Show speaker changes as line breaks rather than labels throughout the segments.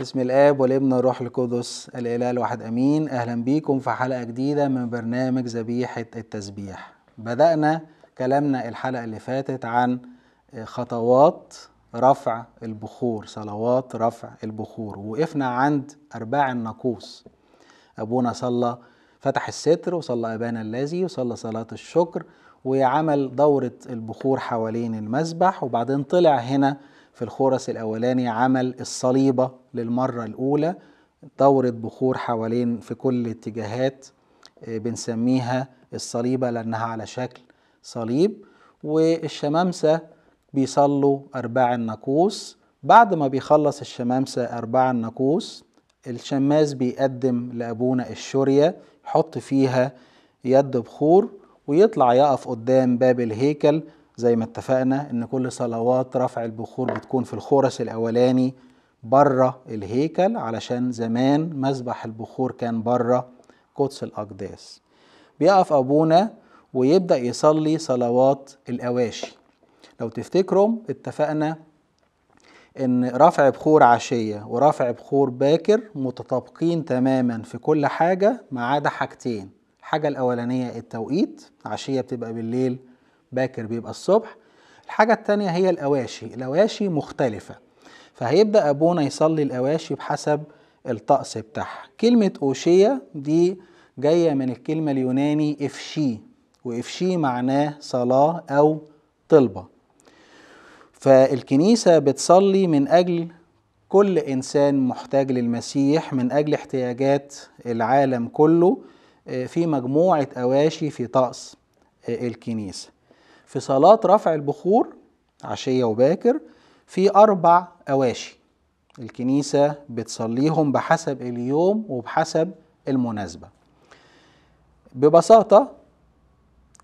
بسم الاب والابن والروح القدس الاله الواحد امين اهلا بيكم في حلقه جديده من برنامج ذبيحه التسبيح بدانا كلامنا الحلقه اللي فاتت عن آه، خطوات رفع البخور صلوات رفع البخور وقفنا عند ارباع الناقوس ابونا صلى فتح الستر وصلى ابانا الذي وصلى صلاه الشكر وعمل دوره البخور حوالين المسبح وبعدين طلع هنا في الخرس الأولاني عمل الصليبة للمرة الأولى دورة بخور حوالين في كل الاتجاهات آه، بنسميها الصليبة لأنها على شكل صليب والشمامسة بيصلوا أرباع الناقوس بعد ما بيخلص الشمامسة أرباع الناقوس الشماس بيقدم لأبونا الشورية يحط فيها يد بخور ويطلع يقف قدام باب الهيكل زي ما اتفقنا ان كل صلوات رفع البخور بتكون في الخرس الاولاني بره الهيكل علشان زمان مذبح البخور كان بره قدس الاقداس بيقف ابونا ويبدا يصلي صلوات الاواشي لو تفتكروا اتفقنا ان رفع بخور عشيه ورفع بخور باكر متطابقين تماما في كل حاجه ما عدا حاجتين الحاجه الاولانيه التوقيت عشيه بتبقى بالليل باكر بيبقى الصبح الحاجة التانية هي الأواشي الأواشي مختلفة فهيبدأ أبونا يصلي الأواشي بحسب الطقس بتاعها كلمة أوشية دي جاية من الكلمة اليوناني إفشي وإفشي معناه صلاة أو طلبة فالكنيسة بتصلي من أجل كل إنسان محتاج للمسيح من أجل احتياجات العالم كله آه، في مجموعة أواشي في طقس آه، الكنيسة في صلاة رفع البخور عشية وباكر في أربع أواشي الكنيسة بتصليهم بحسب اليوم وبحسب المناسبة ببساطة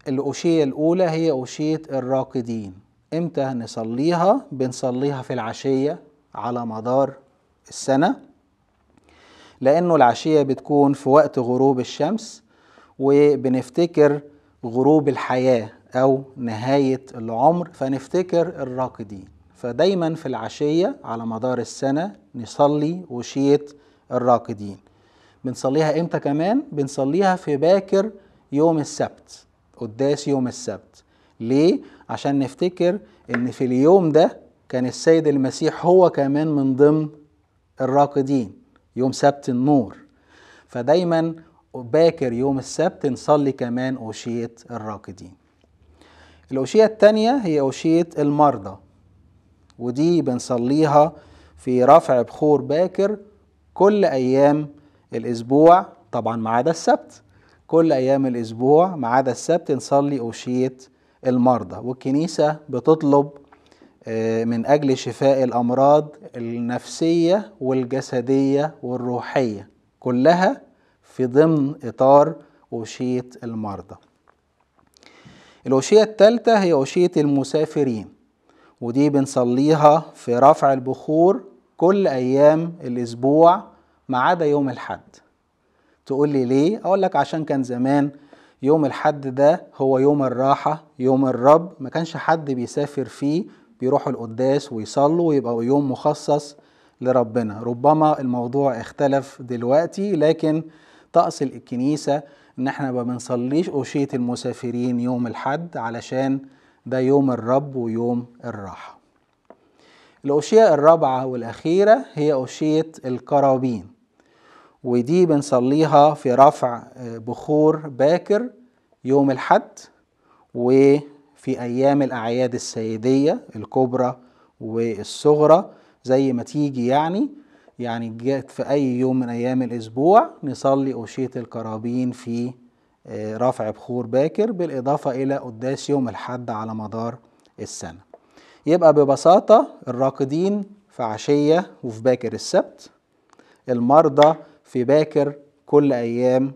الأوشية الأولى هي أوشية الراقدين إمتى نصليها؟ بنصليها في العشية على مدار السنة لأنه العشية بتكون في وقت غروب الشمس وبنفتكر غروب الحياة أو نهاية العمر فنفتكر الراقدين فدايما في العشية على مدار السنة نصلي وشية الراقدين بنصليها امتى كمان؟ بنصليها في باكر يوم السبت قداس يوم السبت ليه؟ عشان نفتكر ان في اليوم ده كان السيد المسيح هو كمان من ضمن الراقدين يوم سبت النور فدايما باكر يوم السبت نصلي كمان وشية الراقدين الأوشية الثانية هي أوشية المرضى ودي بنصليها في رفع بخور باكر كل أيام الأسبوع طبعا ما عدا السبت كل أيام الأسبوع ما عدا السبت نصلي أوشية المرضى والكنيسة بتطلب آه، من أجل شفاء الأمراض النفسية والجسدية والروحية كلها في ضمن إطار أوشية المرضى الوشية التالتة هي وشية المسافرين ودي بنصليها في رفع البخور كل أيام الأسبوع ما عدا يوم الحد تقول لي ليه؟ أقول لك عشان كان زمان يوم الحد ده هو يوم الراحة يوم الرب ما كانش حد بيسافر فيه بيروحوا القداس ويصلوا ويبقى يوم مخصص لربنا ربما الموضوع اختلف دلوقتي لكن طقس الكنيسة ان احنا ما بنصليش اوشيه المسافرين يوم الحد علشان ده يوم الرب ويوم الراحه الاوشيه الرابعه والاخيره هي اوشيه القرابين ودي بنصليها في رفع آه، بخور باكر يوم الحد وفي ايام الاعياد السيديه الكبرى والصغرى زي ما تيجي يعني يعني جت في أي يوم من أيام الأسبوع نصلي أوشية الكرابين في آه، رفع بخور باكر بالإضافة إلى قداس يوم الحد على مدار السنة يبقى ببساطة الراقدين في عشية وفي باكر السبت المرضى في باكر كل أيام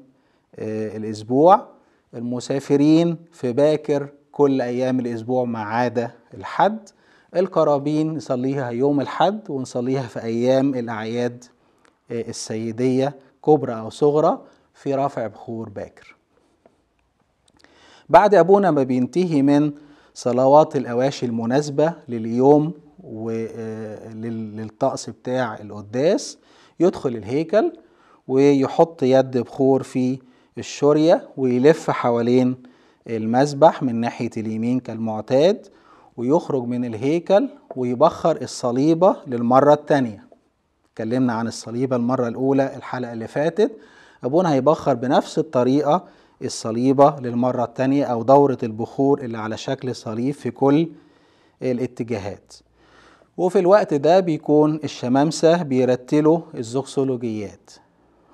آه، الأسبوع المسافرين في باكر كل أيام الأسبوع ما عدا الحد القرابين نصليها يوم الحد ونصليها في أيام الأعياد آه، السيدية كبرى أو صغرى في رفع بخور باكر بعد أبونا ما بينتهي من صلوات الأواشي المناسبة لليوم وللطقس آه، بتاع القداس يدخل الهيكل ويحط يد بخور في الشورية ويلف حوالين المسبح من ناحية اليمين كالمعتاد ويخرج من الهيكل ويبخر الصليبة للمرة الثانية اتكلمنا عن الصليبة المرة الأولى الحلقة اللي فاتت أبونا هيبخر بنفس الطريقة الصليبة للمرة الثانية أو دورة البخور اللي على شكل صليب في كل الاتجاهات وفي الوقت ده بيكون الشمامسة بيرتلوا الزوكسولوجيات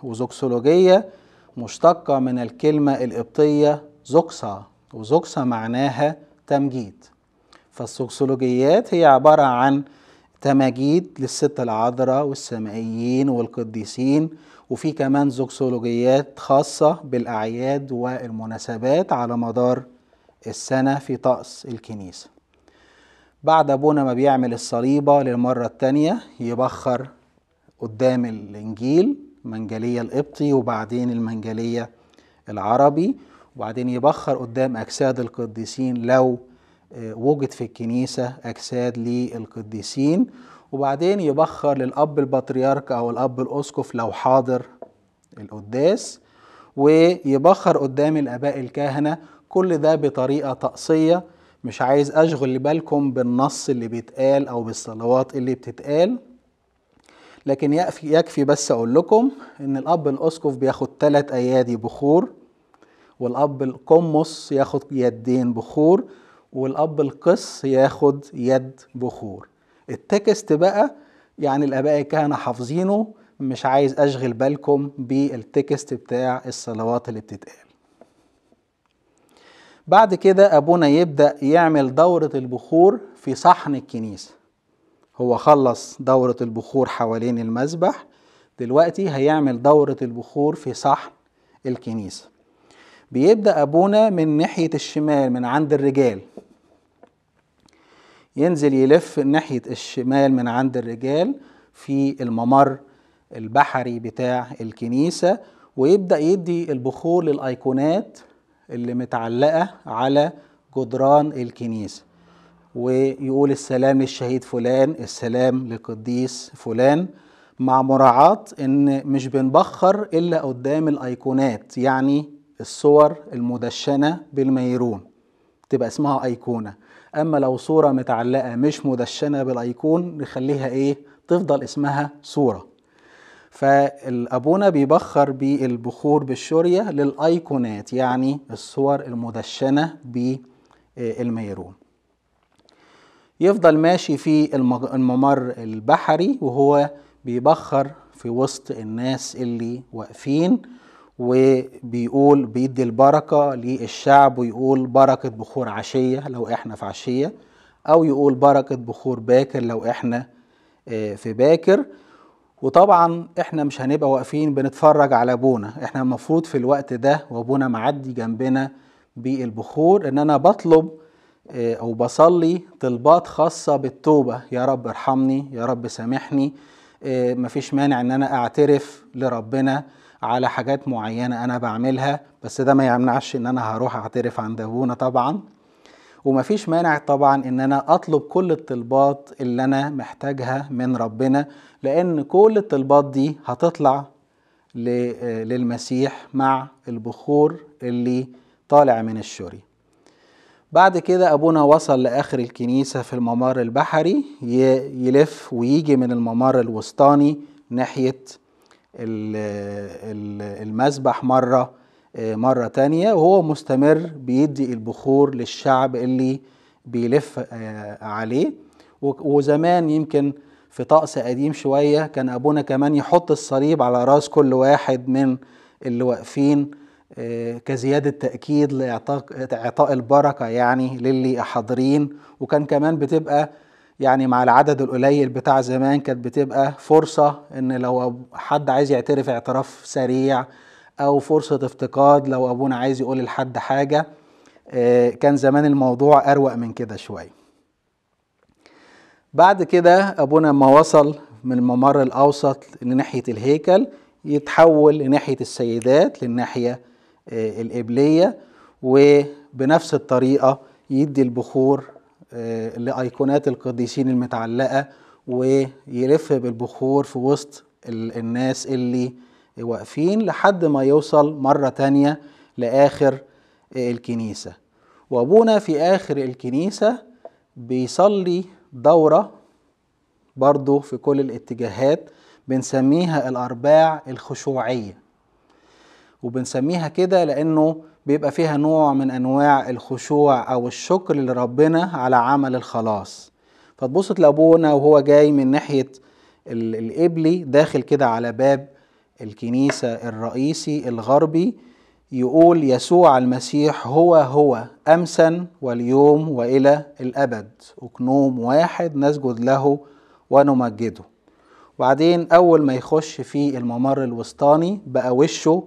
وزوكسولوجية مشتقة من الكلمة القبطية زوكسا وزوكسا معناها تمجيد فالسوكسولوجيات هي عبارة عن تماجيد للستة العذراء والسمائيين والقديسين وفي كمان زوكسولوجيات خاصة بالأعياد والمناسبات على مدار السنة في طقس الكنيسة بعد أبونا ما بيعمل الصليبة للمرة التانية يبخر قدام الإنجيل منجلية القبطي وبعدين المنجلية العربي وبعدين يبخر قدام أجساد القديسين لو وجد في الكنيسة أجساد للقديسين وبعدين يبخر للأب البطريرك أو الأب الأسقف لو حاضر القداس ويبخر قدام الآباء الكهنة كل ده بطريقة تقصية مش عايز أشغل بالكم بالنص اللي بيتقال أو بالصلوات اللي بتتقال لكن يكفي, يكفي بس أقول لكم إن الأب الأسقف بياخد ثلاث أيادي بخور والأب القمص ياخد يدين بخور والاب القس ياخد يد بخور التكست بقى يعني الاباء كان حافظينه مش عايز اشغل بالكم بالتكست بتاع الصلوات اللي بتتقال بعد كده ابونا يبدا يعمل دوره البخور في صحن الكنيسه هو خلص دوره البخور حوالين المذبح دلوقتي هيعمل دوره البخور في صحن الكنيسه بيبدا ابونا من ناحيه الشمال من عند الرجال ينزل يلف ناحية الشمال من عند الرجال في الممر البحري بتاع الكنيسة ويبدأ يدي البخور للأيقونات اللي متعلقة على جدران الكنيسة ويقول السلام للشهيد فلان السلام للقديس فلان مع مراعاة إن مش بنبخر إلا قدام الأيقونات يعني الصور المدشنة بالميرون تبقى اسمها أيقونة اما لو صوره متعلقه مش مدشنه بالايقون نخليها ايه تفضل اسمها صوره فالابونا بيبخر بالبخور بالشوريه للايقونات يعني الصور المدشنه بالميرون يفضل ماشي في الممر البحري وهو بيبخر في وسط الناس اللي واقفين وبيقول بيدي البركة للشعب ويقول بركة بخور عشية لو احنا في عشية أو يقول بركة بخور باكر لو احنا آه، في باكر وطبعا احنا مش هنبقى واقفين بنتفرج على ابونا احنا المفروض في الوقت ده وابونا معدي جنبنا بالبخور ان انا بطلب آه، او بصلي طلبات خاصة بالتوبة يا رب ارحمني يا رب سامحني آه، مفيش مانع ان انا اعترف لربنا على حاجات معينة أنا بعملها بس ده ما يمنعش إن أنا هروح أعترف عند أبونا طبعا ومفيش مانع طبعا إن أنا أطلب كل الطلبات اللي أنا محتاجها من ربنا لأن كل الطلبات دي هتطلع للمسيح مع البخور اللي طالع من الشوري بعد كده أبونا وصل لآخر الكنيسة في الممر البحري يلف ويجي من الممر الوسطاني ناحية المسبح مرة آه، مرة تانية وهو مستمر بيدي البخور للشعب اللي بيلف آه، عليه وزمان يمكن في طقس قديم شوية كان أبونا كمان يحط الصليب على رأس كل واحد من اللي واقفين آه، كزيادة تأكيد لإعطاء البركة يعني للي حاضرين وكان كمان بتبقى يعني مع العدد القليل بتاع زمان كانت بتبقى فرصة ان لو حد عايز يعترف اعتراف سريع او فرصة افتقاد لو ابونا عايز يقول لحد حاجة آه، كان زمان الموضوع اروق من كده شوية بعد كده ابونا ما وصل من الممر الاوسط لناحية الهيكل يتحول لناحية السيدات للناحية آه، القبلية وبنفس الطريقة يدي البخور آه، لايقونات القديسين المتعلقه ويلف بالبخور في وسط الناس اللي واقفين لحد ما يوصل مره تانيه لاخر آه، الكنيسه وابونا في اخر الكنيسه بيصلي دوره برضه في كل الاتجاهات بنسميها الارباع الخشوعيه وبنسميها كده لانه بيبقى فيها نوع من انواع الخشوع او الشكر لربنا على عمل الخلاص فتبص لابونا وهو جاي من ناحيه القبلي داخل كده على باب الكنيسه الرئيسي الغربي يقول يسوع المسيح هو هو امسا واليوم والى الابد وكنوم واحد نسجد له ونمجده وبعدين اول ما يخش في الممر الوسطاني بقى وشه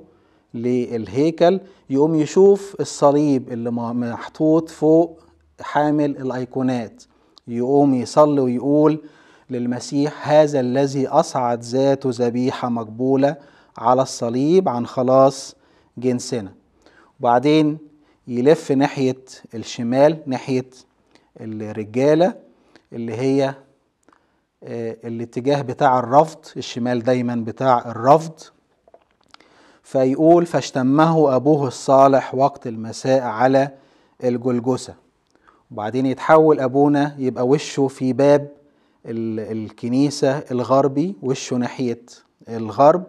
للهيكل يقوم يشوف الصليب اللي محطوط فوق حامل الايقونات يقوم يصلي ويقول للمسيح هذا الذي اصعد ذاته ذبيحه مقبوله على الصليب عن خلاص جنسنا وبعدين يلف ناحيه الشمال ناحيه الرجاله اللي هي آه، الاتجاه بتاع الرفض الشمال دايما بتاع الرفض فيقول فاشتمه أبوه الصالح وقت المساء على الجلجسة وبعدين يتحول أبونا يبقى وشه في باب الكنيسة الغربي وشه ناحية الغرب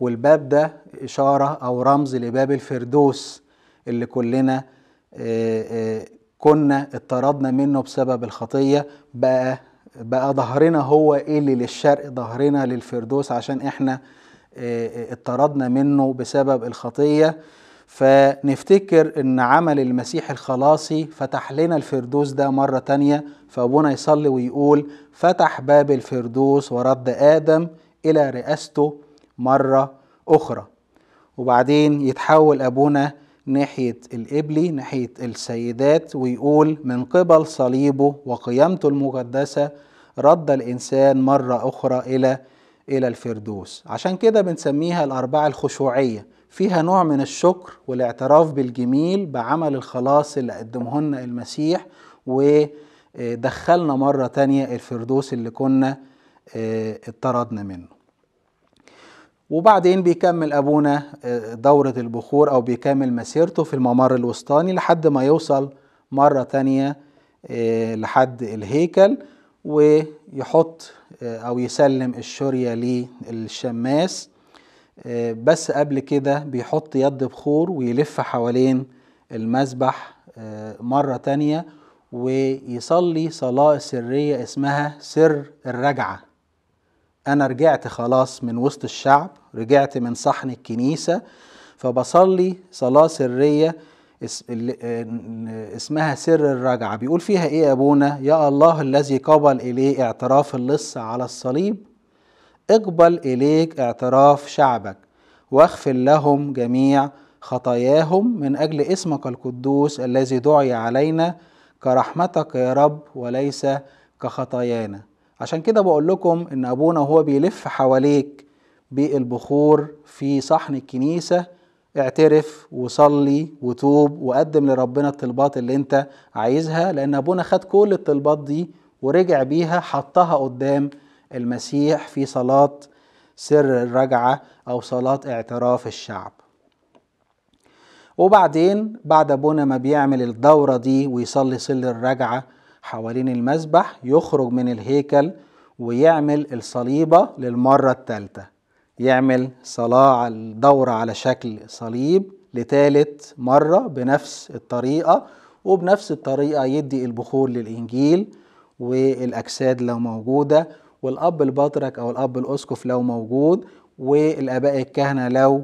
والباب ده إشارة أو رمز لباب الفردوس اللي كلنا آه، آه، كنا اتطردنا منه بسبب الخطية بقى بقى ظهرنا هو ايه اللي للشرق ظهرنا للفردوس عشان احنا اطردنا آه، آه، منه بسبب الخطيه فنفتكر ان عمل المسيح الخلاصي فتح لنا الفردوس ده مره تانيه فابونا يصلي ويقول فتح باب الفردوس ورد ادم الى رئاسته مره اخرى وبعدين يتحول ابونا ناحيه الابلي ناحيه السيدات ويقول من قبل صليبه وقيامته المقدسه رد الانسان مره اخرى الى إلى الفردوس عشان كده بنسميها الأربعة الخشوعية فيها نوع من الشكر والاعتراف بالجميل بعمل الخلاص اللي قدمهن المسيح ودخلنا مرة تانية الفردوس اللي كنا اطردنا آه، منه وبعدين بيكمل أبونا آه، دورة البخور أو بيكمل مسيرته في الممر الوسطاني لحد ما يوصل مرة تانية آه، لحد الهيكل ويحط آه، او يسلم الشوريا للشماس آه، بس قبل كده بيحط يد بخور ويلف حوالين المسبح آه، مرة تانية ويصلي صلاة سرية اسمها سر الرجعة أنا رجعت خلاص من وسط الشعب رجعت من صحن الكنيسة فبصلي صلاة سرية اسمها سر الرجعة بيقول فيها ايه يا ابونا يا الله الذي قبل اليه اعتراف اللص على الصليب اقبل اليك اعتراف شعبك واغفر لهم جميع خطاياهم من اجل اسمك القدوس الذي دعي علينا كرحمتك يا رب وليس كخطايانا عشان كده بقول لكم ان ابونا وهو بيلف حواليك بالبخور في صحن الكنيسه اعترف وصلي وتوب وقدم لربنا الطلبات اللي انت عايزها لان ابونا خد كل الطلبات دي ورجع بيها حطها قدام المسيح في صلاة سر الرجعة أو صلاة اعتراف الشعب وبعدين بعد ابونا ما بيعمل الدورة دي ويصلي صل الرجعة حوالين المسبح يخرج من الهيكل ويعمل الصليبة للمرة الثالثة يعمل صلاة على الدورة على شكل صليب لثالث مرة بنفس الطريقة وبنفس الطريقة يدي البخور للإنجيل والأجساد لو موجودة والأب البطرك أو الأب الأسقف لو موجود والآباء الكهنة لو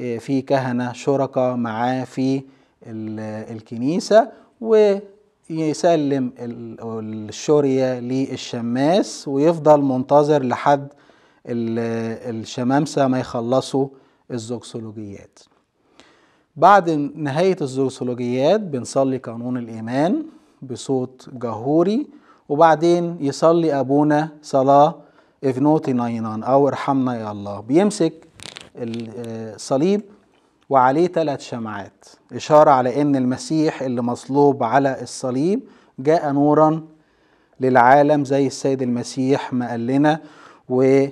آه، في كهنة شركاء معاه في الكنيسة ويسلم الشورية للشماس ويفضل منتظر لحد الشمامسه ما يخلصوا الزوكسولوجيات بعد نهاية الزوكسولوجيات بنصلي قانون الإيمان بصوت جهوري وبعدين يصلي أبونا صلاة افنوتي ناينان أو ارحمنا يا الله بيمسك الصليب وعليه ثلاث شمعات إشارة على أن المسيح اللي مصلوب على الصليب جاء نورا للعالم زي السيد المسيح ما قال لنا و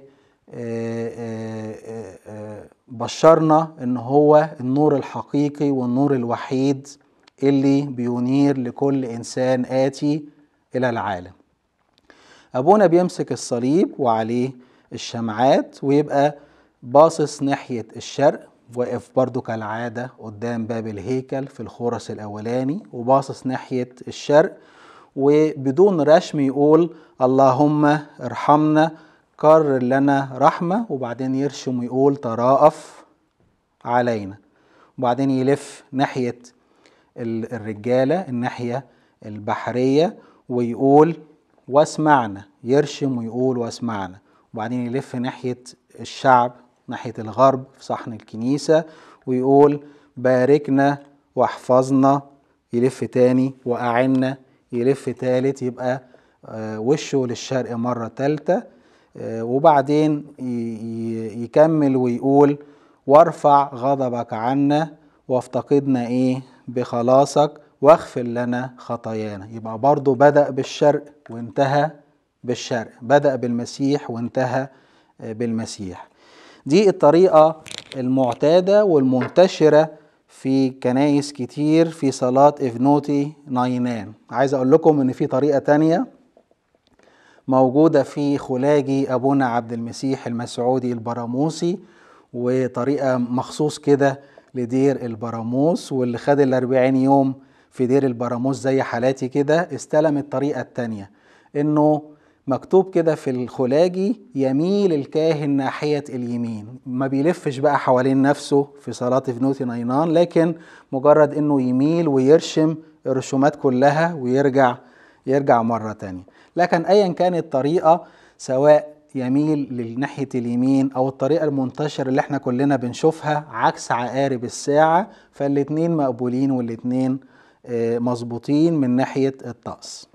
آه، آه، آه، بشرنا ان هو النور الحقيقي والنور الوحيد اللي بينير لكل انسان اتي الى العالم ابونا بيمسك الصليب وعليه الشمعات ويبقى باصص ناحيه الشرق واقف برضو كالعاده قدام باب الهيكل في الخرس الاولاني وباصص ناحيه الشرق وبدون رشم يقول اللهم ارحمنا كرر لنا رحمة وبعدين يرشم ويقول تراءف علينا وبعدين يلف ناحية الرجالة الناحية البحرية ويقول واسمعنا يرشم ويقول واسمعنا وبعدين يلف ناحية الشعب ناحية الغرب في صحن الكنيسة ويقول باركنا واحفظنا يلف تاني وأعنا يلف تالت يبقى آه، وشه للشرق مرة تالتة آه، وبعدين يكمل ويقول وارفع غضبك عنا وافتقدنا ايه بخلاصك واغفر لنا خطايانا يبقى برضه بدأ بالشرق وانتهى بالشرق بدأ بالمسيح وانتهى آه، بالمسيح دي الطريقة المعتادة والمنتشرة في كنايس كتير في صلاة إفنوتي ناينان عايز أقول لكم إن في طريقة تانية موجودة في خلاجي أبونا عبد المسيح المسعودي البراموسي وطريقة مخصوص كده لدير البراموس واللي خد الأربعين يوم في دير البراموس زي حالاتي كده استلم الطريقة التانية إنه مكتوب كده في الخلاجي يميل الكاهن ناحية اليمين ما بيلفش بقى حوالين نفسه في صلاة فنوتي نينان لكن مجرد إنه يميل ويرشم الرسومات كلها ويرجع يرجع مرة تانية لكن أيا كانت الطريقة سواء يميل للناحية اليمين أو الطريقة المنتشرة اللي احنا كلنا بنشوفها عكس عقارب الساعة فالاتنين مقبولين والاتنين آه، مظبوطين من ناحية الطقس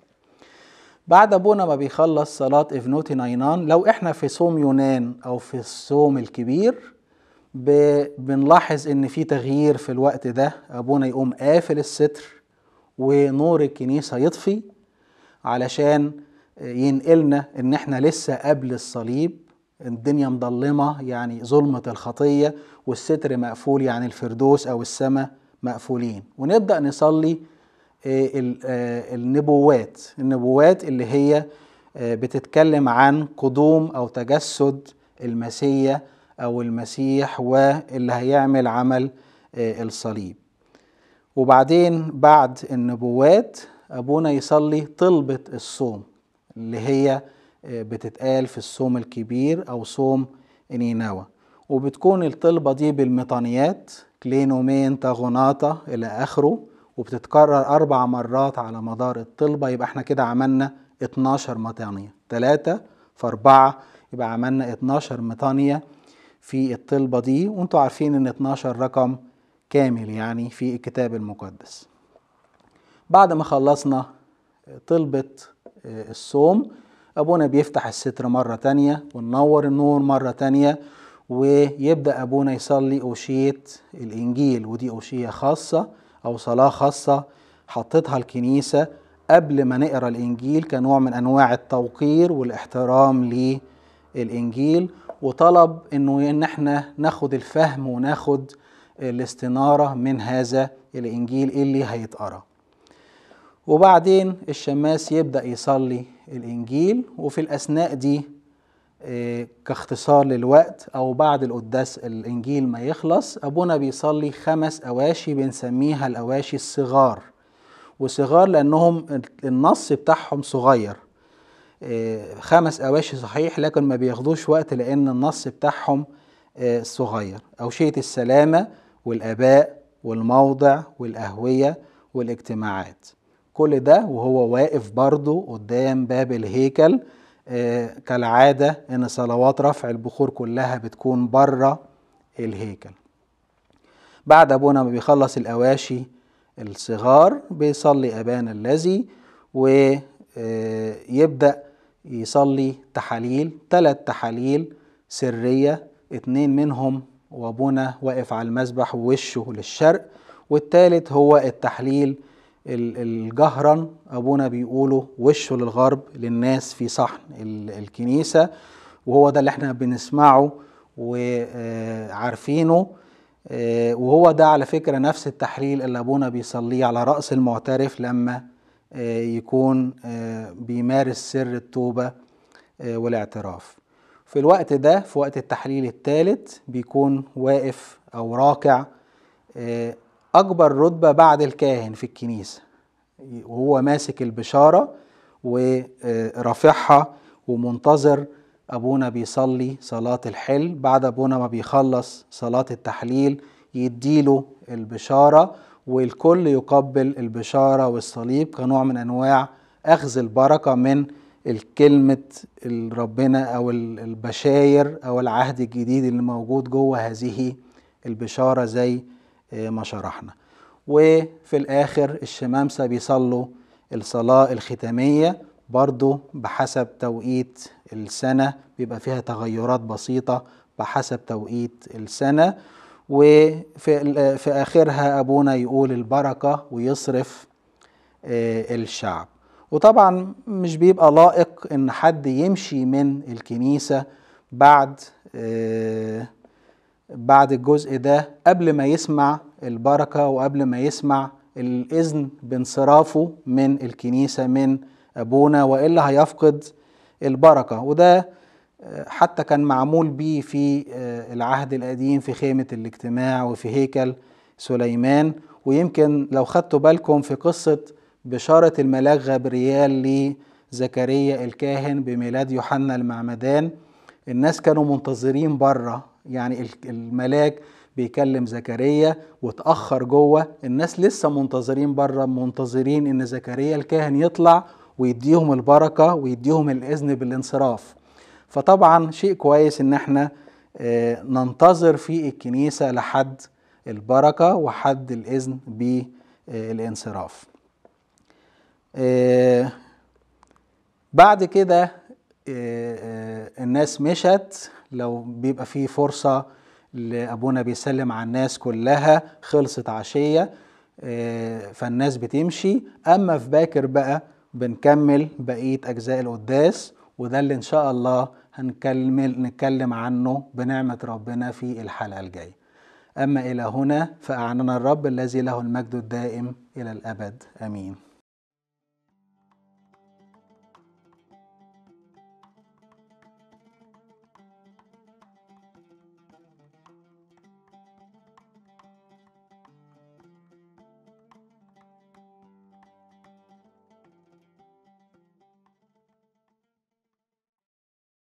بعد ابونا ما بيخلص صلاة افنوتي ناينان لو احنا في صوم يونان او في الصوم الكبير بنلاحظ ان في تغيير في الوقت ده ابونا يقوم قافل الستر ونور الكنيسة يطفي علشان ينقلنا ان احنا لسه قبل الصليب الدنيا مضلمه يعني ظلمه الخطيه والستر مقفول يعني الفردوس او السماء مقفولين ونبدا نصلي آه، آه، النبوات النبوات اللي هي آه، بتتكلم عن قدوم او تجسد المسيا او المسيح واللي هيعمل عمل الصليب وبعدين بعد النبوات أبونا يصلي طلبة الصوم اللي هي آه، بتتقال في الصوم الكبير أو صوم نينوى وبتكون الطلبة دي بالميطانيات كلينومين تاغوناتا إلى آخره وبتتكرر أربع مرات على مدار الطلبة يبقى احنا كده عملنا 12 مطانية 3 في 4 يبقى عملنا 12 مطانية في الطلبة دي وانتوا عارفين ان 12 رقم كامل يعني في الكتاب المقدس بعد ما خلصنا آه، طلبة آه، الصوم أبونا بيفتح الستر مرة تانية وننور النور مرة تانية ويبدأ أبونا يصلي أوشية الإنجيل ودي أوشية خاصة أو صلاة خاصة حطتها الكنيسة قبل ما نقرا الإنجيل كنوع من أنواع التوقير والاحترام للإنجيل وطلب إنه إن إحنا ناخد الفهم وناخد الاستنارة من هذا الإنجيل اللي هيتقرأ وبعدين الشماس يبدأ يصلي الإنجيل وفي الأثناء دي آه، كاختصار للوقت أو بعد القداس الإنجيل ما يخلص أبونا بيصلي خمس أواشي بنسميها الأواشي الصغار وصغار لأنهم النص بتاعهم صغير آه، خمس أواشي صحيح لكن ما بياخدوش وقت لأن النص بتاعهم آه، صغير أوشية السلامة والآباء والموضع والأهوية والاجتماعات كل ده وهو واقف برضه قدام باب الهيكل آه، كالعادة إن صلوات رفع البخور كلها بتكون بره الهيكل بعد أبونا ما بيخلص الأواشي الصغار بيصلي أبانا الذي ويبدأ آه، يصلي تحاليل ثلاث تحاليل سرية اتنين منهم وابونا واقف على المسبح ووشه للشرق والتالت هو التحليل الجهرا ابونا بيقوله وشه للغرب للناس في صحن الكنيسه وهو ده اللي احنا بنسمعه وعارفينه آه، وهو ده على فكره نفس التحليل اللي ابونا بيصليه على راس المعترف لما آه، يكون آه، بيمارس سر التوبه والاعتراف في الوقت ده في وقت التحليل الثالث بيكون واقف او راكع أكبر رتبة بعد الكاهن في الكنيسة وهو ماسك البشارة ورافعها ومنتظر أبونا بيصلي صلاة الحل بعد أبونا ما بيخلص صلاة التحليل يديله البشارة والكل يقبل البشارة والصليب كنوع من أنواع أخذ البركة من الكلمة ربنا أو البشاير أو العهد الجديد اللي موجود جوه هذه البشارة زي إيه ما شرحنا وفي الآخر الشمامسة بيصلوا الصلاة الختامية برضو بحسب توقيت السنة بيبقى فيها تغيرات بسيطة بحسب توقيت السنة وفي في آخرها أبونا يقول البركة ويصرف إيه، الشعب وطبعا مش بيبقى لائق ان حد يمشي من الكنيسة بعد إيه، بعد الجزء ده قبل ما يسمع البركة وقبل ما يسمع الإذن بانصرافه من الكنيسة من أبونا وإلا هيفقد البركة وده آه، حتى كان معمول بيه في آه، العهد القديم في خيمة الاجتماع وفي هيكل سليمان ويمكن لو خدتوا بالكم في قصة بشارة الملاك غبريال لزكريا الكاهن بميلاد يوحنا المعمدان الناس كانوا منتظرين بره يعني الملاك بيكلم زكريا واتأخر جوه الناس لسه منتظرين بره منتظرين ان زكريا الكاهن يطلع ويديهم البركة ويديهم الإذن بالانصراف فطبعا شيء كويس ان احنا آه، ننتظر في الكنيسة لحد البركة وحد الإذن بالانصراف آه، بعد كده آه، الناس مشت لو بيبقى فيه فرصة لأبونا بيسلم على الناس كلها خلصت عشية آه، فالناس بتمشي أما في باكر بقى بنكمل بقية أجزاء القداس وده اللي إن شاء الله هنكمل نتكلم عنه بنعمة ربنا في الحلقة الجاية أما إلى هنا فأعننا الرب الذي له المجد الدائم إلى الأبد آمين